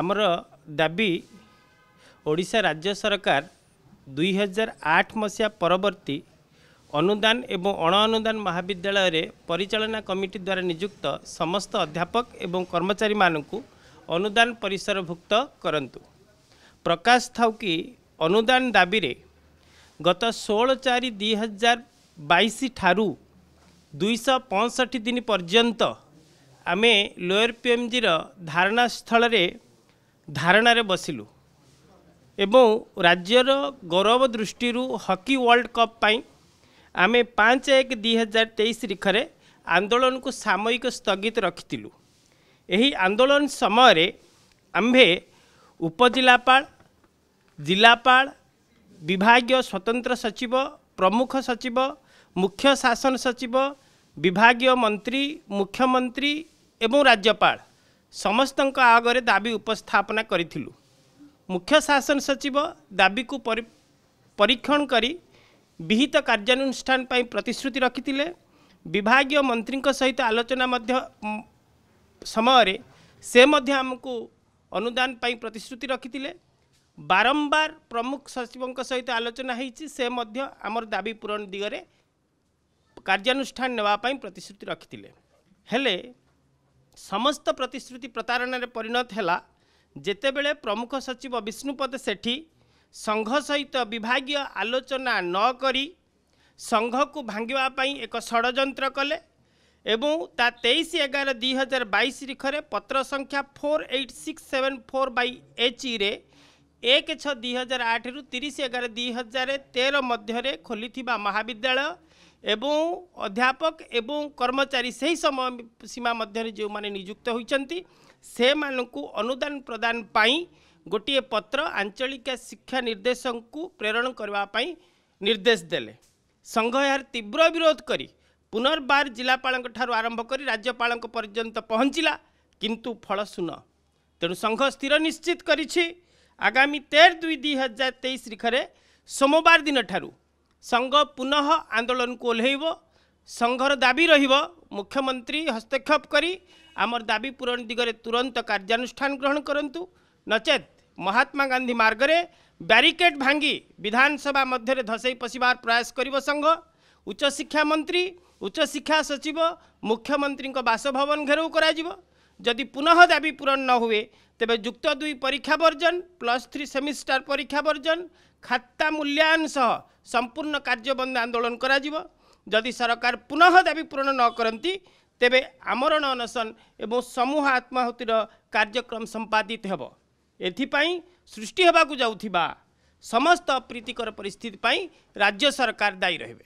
ଆମର ଦାବି ଓଡ଼ିଶା ରାଜ୍ୟ ସରକାର ଦୁଇହଜାର ଆଠ ମସିହା ପରବର୍ତ୍ତୀ ଅନୁଦାନ ଏବଂ ଅଣଅନୁଦାନ ମହାବିଦ୍ୟାଳୟରେ ପରିଚାଳନା କମିଟି ଦ୍ୱାରା ନିଯୁକ୍ତ ସମସ୍ତ ଅଧ୍ୟାପକ ଏବଂ କର୍ମଚାରୀମାନଙ୍କୁ ଅନୁଦାନ ପରିସରଭୁକ୍ତ କରନ୍ତୁ ପ୍ରକାଶ ଥାଉ କି ଅନୁଦାନ ଦାବିରେ ଗତ ଷୋହଳ ଚାରି ଦୁଇହଜାର ବାଇଶ ଠାରୁ ଦୁଇଶହ ପଞ୍ଚଷଠି ଦିନ ପର୍ଯ୍ୟନ୍ତ ଆମେ ଲୋୟର ପିଏମ୍ଜିର ଧାରଣାସ୍ଥଳରେ ଧାରଣାରେ ବସିଲୁ ଏବଂ ରାଜ୍ୟର ଗୌରବ ଦୃଷ୍ଟିରୁ ହକି ୱାର୍ଲଡ କପ୍ ପାଇଁ ଆମେ ପାଞ୍ଚ ଏକ ଦୁଇ ହଜାର ତେଇଶ ରିଖରେ ଆନ୍ଦୋଳନକୁ ସାମୟିକ ସ୍ଥଗିତ ରଖିଥିଲୁ ଏହି ଆନ୍ଦୋଳନ ସମୟରେ ଆମ୍ଭେ ଉପଜିଲ୍ଲାପାଳ ଜିଲ୍ଲାପାଳ ବିଭାଗୀୟ ସ୍ୱତନ୍ତ୍ର ସଚିବ ପ୍ରମୁଖ ସଚିବ ମୁଖ୍ୟ ଶାସନ ସଚିବ ବିଭାଗୀୟ ମନ୍ତ୍ରୀ ମୁଖ୍ୟମନ୍ତ୍ରୀ ଏବଂ ରାଜ୍ୟପାଳ ସମସ୍ତଙ୍କ ଆଗରେ ଦାବି ଉପସ୍ଥାପନା କରିଥିଲୁ ମୁଖ୍ୟ ଶାସନ ସଚିବ ଦାବିକୁ ପରୀକ୍ଷଣ କରି ବିହିତ କାର୍ଯ୍ୟାନୁଷ୍ଠାନ ପାଇଁ ପ୍ରତିଶ୍ରୁତି ରଖିଥିଲେ ବିଭାଗୀୟ ମନ୍ତ୍ରୀଙ୍କ ସହିତ ଆଲୋଚନା ମଧ୍ୟ ସମୟରେ ସେ ମଧ୍ୟ ଆମକୁ ଅନୁଦାନ ପାଇଁ ପ୍ରତିଶ୍ରୁତି ରଖିଥିଲେ ବାରମ୍ବାର ପ୍ରମୁଖ ସଚିବଙ୍କ ସହିତ ଆଲୋଚନା ହୋଇଛି ସେ ମଧ୍ୟ ଆମର ଦାବି ପୂରଣ ଦିଗରେ କାର୍ଯ୍ୟାନୁଷ୍ଠାନ ନେବା ପାଇଁ ପ୍ରତିଶ୍ରୁତି ରଖିଥିଲେ ହେଲେ ସମସ୍ତ ପ୍ରତିଶ୍ରୁତି ପ୍ରତାରଣାରେ ପରିଣତ ହେଲା ଯେତେବେଳେ ପ୍ରମୁଖ ସଚିବ ବିଷ୍ଣୁପଦ ସେଠୀ ସଂଘ ସହିତ ବିଭାଗୀୟ ଆଲୋଚନା ନକରି ସଂଘକୁ ଭାଙ୍ଗିବା ପାଇଁ ଏକ ଷଡ଼ଯନ୍ତ୍ର କଲେ ଏବଂ ତା ତେଇଶ ଏଗାର ଦୁଇ ହଜାର ବାଇଶ ରିଖରେ ପତ୍ର ସଂଖ୍ୟା four eight six seven four by H ଇରେ ଏକ ଛଅ ଦୁଇ ହଜାର ଆଠରୁ ତିରିଶ ଏଗାର ଦୁଇ ହଜାର ତେର ମଧ୍ୟରେ ଖୋଲିଥିବା ମହାବିଦ୍ୟାଳୟ ଏବଂ ଅଧ୍ୟାପକ ଏବଂ କର୍ମଚାରୀ ସେହି ସମୟ ସୀମା ମଧ୍ୟରେ ଯେଉଁମାନେ ନିଯୁକ୍ତ ହୋଇଛନ୍ତି ସେମାନଙ୍କୁ ଅନୁଦାନ ପ୍ରଦାନ ପାଇଁ ଗୋଟିଏ ପତ୍ର ଆଞ୍ଚଳିକ ଶିକ୍ଷା ନିର୍ଦ୍ଦେଶଙ୍କୁ ପ୍ରେରଣ କରିବା ପାଇଁ ନିର୍ଦ୍ଦେଶ ଦେଲେ ସଂଘ ଏହାର ତୀବ୍ର ବିରୋଧ କରି ପୁନର୍ବାର ଜିଲ୍ଲାପାଳଙ୍କ ଠାରୁ ଆରମ୍ଭ କରି ରାଜ୍ୟପାଳଙ୍କ ପର୍ଯ୍ୟନ୍ତ ପହଞ୍ଚିଲା କିନ୍ତୁ ଫଳ ଶୂନ ତେଣୁ ସଂଘ ସ୍ଥିର ନିଶ୍ଚିତ କରିଛି ଆଗାମୀ ତେର ଦୁଇ ଦୁଇ ହଜାର ତେଇଶ ତାରିଖରେ ସୋମବାର ଦିନଠାରୁ ସଂଘ ପୁନଃ ଆନ୍ଦୋଳନକୁ ଓହ୍ଲାଇବ ସଂଘର ଦାବି ରହିବ ମୁଖ୍ୟମନ୍ତ୍ରୀ ହସ୍ତକ୍ଷେପ କରି ଆମର ଦାବି ପୂରଣ ଦିଗରେ ତୁରନ୍ତ କାର୍ଯ୍ୟାନୁଷ୍ଠାନ ଗ୍ରହଣ କରନ୍ତୁ ନଚେତ୍ ମହାତ୍ମା ଗାନ୍ଧୀ ମାର୍ଗରେ ବ୍ୟାରିକେଡ୍ ଭାଙ୍ଗି ବିଧାନସଭା ମଧ୍ୟରେ ଧସେଇ ପଶିବାର ପ୍ରୟାସ କରିବ ସଂଘ ଉଚ୍ଚଶିକ୍ଷା ମନ୍ତ୍ରୀ ଉଚ୍ଚଶିକ୍ଷା ସଚିବ ମୁଖ୍ୟମନ୍ତ୍ରୀଙ୍କ ବାସଭବନ ଘେରାଉ କରାଯିବ जति पुनः दाबी पूरण नहुए तेबे जुक्त दुई परीक्षा बर्जन प्लस थ्री सेमिस्टार परीक्षा बर्जन खाता मूल्यान सह सम्पूर्ण कार्ज आन्दोलन गरियो जति सरकार पुनः दाबी पूरण नकरे तेबे आमरणसन ए समूह आत्माहतिर कार्क्रम सम्पादित हे एप सृष्टि हेर्दा समस्त अप्रीतिकर परिस्थिति राज्य सरकार दायी रहे